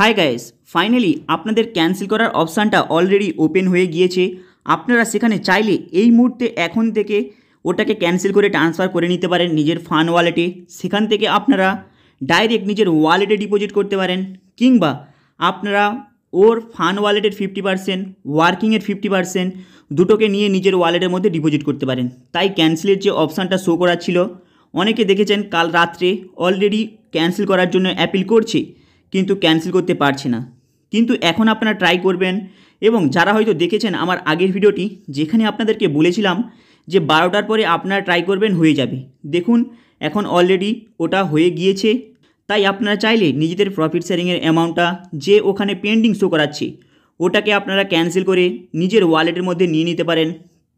high guys finally আপনাদের cancel করার অপশানটা অলরেডি ওপেন হয়ে গিয়েছে আপনারা সেখানে চাইলে এই মুহূর্তে এখন থেকে ওটাকে ক্যান্সেল করে ট্রান্সফার করে নিতে পারেন নিজের ফান ওয়ালেটে সেখান থেকে আপনারা ডাইরেক্ট নিজের ওয়ালেটে ডিপোজিট করতে পারেন কিংবা আপনারা ওর ফান ওয়ালেটের ফিফটি পার্সেন্ট ওয়ার্কিংয়ের ফিফটি পার্সেন্ট দুটোকে নিয়ে নিজের ওয়ালেটের মধ্যে ডিপোজিট করতে পারেন তাই ক্যান্সেলের যে অপশানটা শো করা ছিল অনেকে দেখেছেন কাল রাত্রে অলরেডি ক্যান্সেল করার জন্য অ্যাপিল করছে কিন্তু ক্যান্সেল করতে পারছি না কিন্তু এখন আপনারা ট্রাই করবেন এবং যারা হয়তো দেখেছেন আমার আগের ভিডিওটি যেখানে আপনাদেরকে বলেছিলাম যে বারোটার পরে আপনারা ট্রাই করবেন হয়ে যাবে দেখুন এখন অলরেডি ওটা হয়ে গিয়েছে তাই আপনারা চাইলে নিজেদের প্রফিট শেয়ারিংয়ের অ্যামাউন্টটা যে ওখানে পেন্ডিং শো করাচ্ছে ওটাকে আপনারা ক্যান্সেল করে নিজের ওয়ালেটের মধ্যে নিয়ে নিতে পারেন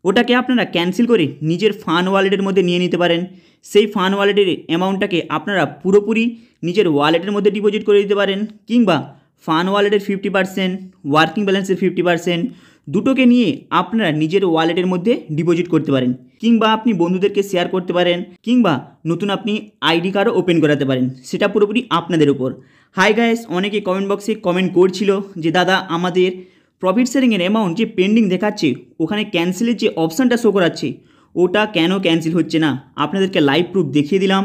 ওটাকে আপনারা ক্যান্সেল করে নিজের ফান ওয়ালেটের মধ্যে নিয়ে নিতে পারেন সেই ফান ওয়ালেটের অ্যামাউন্টটাকে আপনারা পুরোপুরি নিজের ওয়ালেটের মধ্যে ডিপোজিট করে দিতে পারেন কিংবা ফান ওয়ালেটের ফিফটি পার্সেন্ট ওয়ার্কিং ব্যালেন্সের ফিফটি পার্সেন্ট দুটোকে নিয়ে আপনারা নিজের ওয়ালেটের মধ্যে ডিপোজিট করতে পারেন কিংবা আপনি বন্ধুদেরকে শেয়ার করতে পারেন কিংবা নতুন আপনি আইডি কার্ডও ওপেন করাতে পারেন সেটা পুরোপুরি আপনাদের উপর হাই গায়েস অনেকে কমেন্ট বক্সে কমেন্ট করছিল যে দাদা আমাদের প্রফিট শেয়ারিংয়ের অ্যামাউন্ট যে পেন্ডিং দেখাচ্ছে ওখানে ক্যান্সেলের যে অপশানটা শো করাচ্ছে ওটা কেন ক্যান্সেল হচ্ছে না আপনাদেরকে লাইভ প্রুফ দেখিয়ে দিলাম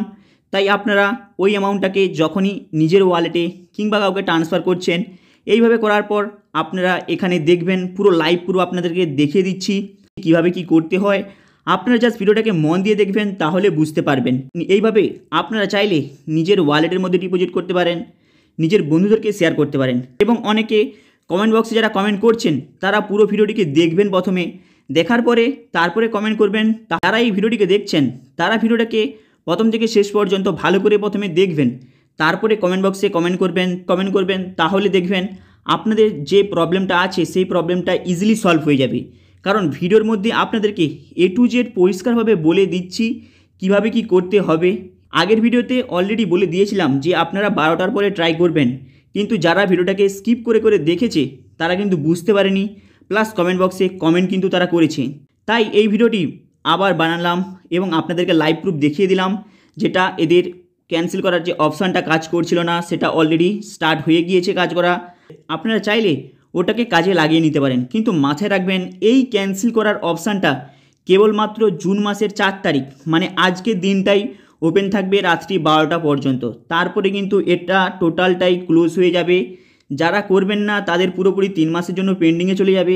তাই আপনারা ওই অ্যামাউন্টটাকে যখনই নিজের ওয়ালেটে কিংবা কাউকে ট্রান্সফার করছেন এইভাবে করার পর আপনারা এখানে দেখবেন পুরো লাইভ প্রুফ আপনাদেরকে দেখিয়ে দিচ্ছি কিভাবে কি করতে হয় আপনারা জাস্ট ভিডিওটাকে মন দিয়ে দেখবেন তাহলে বুঝতে পারবেন এইভাবে আপনারা চাইলে নিজের ওয়ালেটের মধ্যে ডিপোজিট করতে পারেন নিজের বন্ধুদেরকে শেয়ার করতে পারেন এবং অনেকে কমেন্ট বক্সে যারা কমেন্ট করছেন তারা পুরো ভিডিওটিকে দেখবেন প্রথমে দেখার পরে তারপরে কমেন্ট করবেন তারা এই ভিডিওটিকে দেখছেন তারা ভিডিওটাকে প্রথম থেকে শেষ পর্যন্ত ভালো করে প্রথমে দেখবেন তারপরে কমেন্ট বক্সে কমেন্ট করবেন কমেন্ট করবেন তাহলে দেখবেন আপনাদের যে প্রবলেমটা আছে সেই প্রবলেমটা ইজিলি সলভ হয়ে যাবে কারণ ভিডিওর মধ্যে আপনাদেরকে এ টু জেড পরিষ্কারভাবে বলে দিচ্ছি কিভাবে কি করতে হবে আগের ভিডিওতে অলরেডি বলে দিয়েছিলাম যে আপনারা বারোটার পরে ট্রাই করবেন কিন্তু যারা ভিডিওটাকে স্কিপ করে করে দেখেছে তারা কিন্তু বুঝতে পারেনি প্লাস কমেন্ট বক্সে কমেন্ট কিন্তু তারা করেছে তাই এই ভিডিওটি আবার বানালাম এবং আপনাদেরকে লাইভ প্রুফ দেখিয়ে দিলাম যেটা এদের ক্যান্সেল করার যে অপশানটা কাজ করছিল না সেটা অলরেডি স্টার্ট হয়ে গিয়েছে কাজ করা আপনারা চাইলে ওটাকে কাজে লাগিয়ে নিতে পারেন কিন্তু মাথায় রাখবেন এই ক্যান্সেল করার অপশানটা কেবলমাত্র জুন মাসের চার তারিখ মানে আজকের দিনটাই ওপেন থাকবে রাত্রি বারোটা পর্যন্ত তারপরে কিন্তু এটা টোটালটাই ক্লোজ হয়ে যাবে যারা করবেন না তাদের পুরোপুরি তিন মাসের জন্য পেন্ডিংয়ে চলে যাবে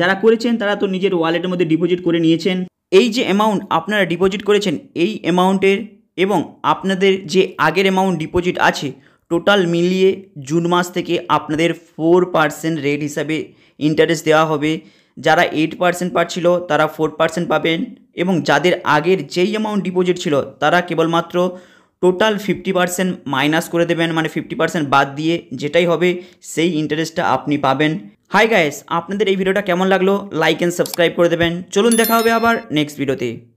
যারা করেছেন তারা তো নিজের ওয়ালেটের মধ্যে ডিপোজিট করে নিয়েছেন এই যে অ্যামাউন্ট আপনারা ডিপোজিট করেছেন এই অ্যামাউন্টের এবং আপনাদের যে আগের অ্যামাউন্ট ডিপোজিট আছে টোটাল মিলিয়ে জুন মাস থেকে আপনাদের ফোর পার্সেন্ট রেট হিসাবে ইন্টারেস্ট দেওয়া হবে যারা এইট পার্সেন্ট পাচ্ছিল তারা ফোর পার্সেন্ট পাবেন এবং যাদের আগের যেই অ্যামাউন্ট ডিপোজিট ছিল তারা কেবলমাত্র টোটাল ফিফটি পার্সেন্ট মাইনাস করে দেবেন মানে ফিফটি পার্সেন্ট বাদ দিয়ে যেটাই হবে সেই ইন্টারেস্টটা আপনি পাবেন হাই গায়েস আপনাদের এই ভিডিওটা কেমন লাগলো লাইক অ্যান্ড সাবস্ক্রাইব করে দেবেন চলুন দেখা হবে আবার নেক্সট ভিডিওতে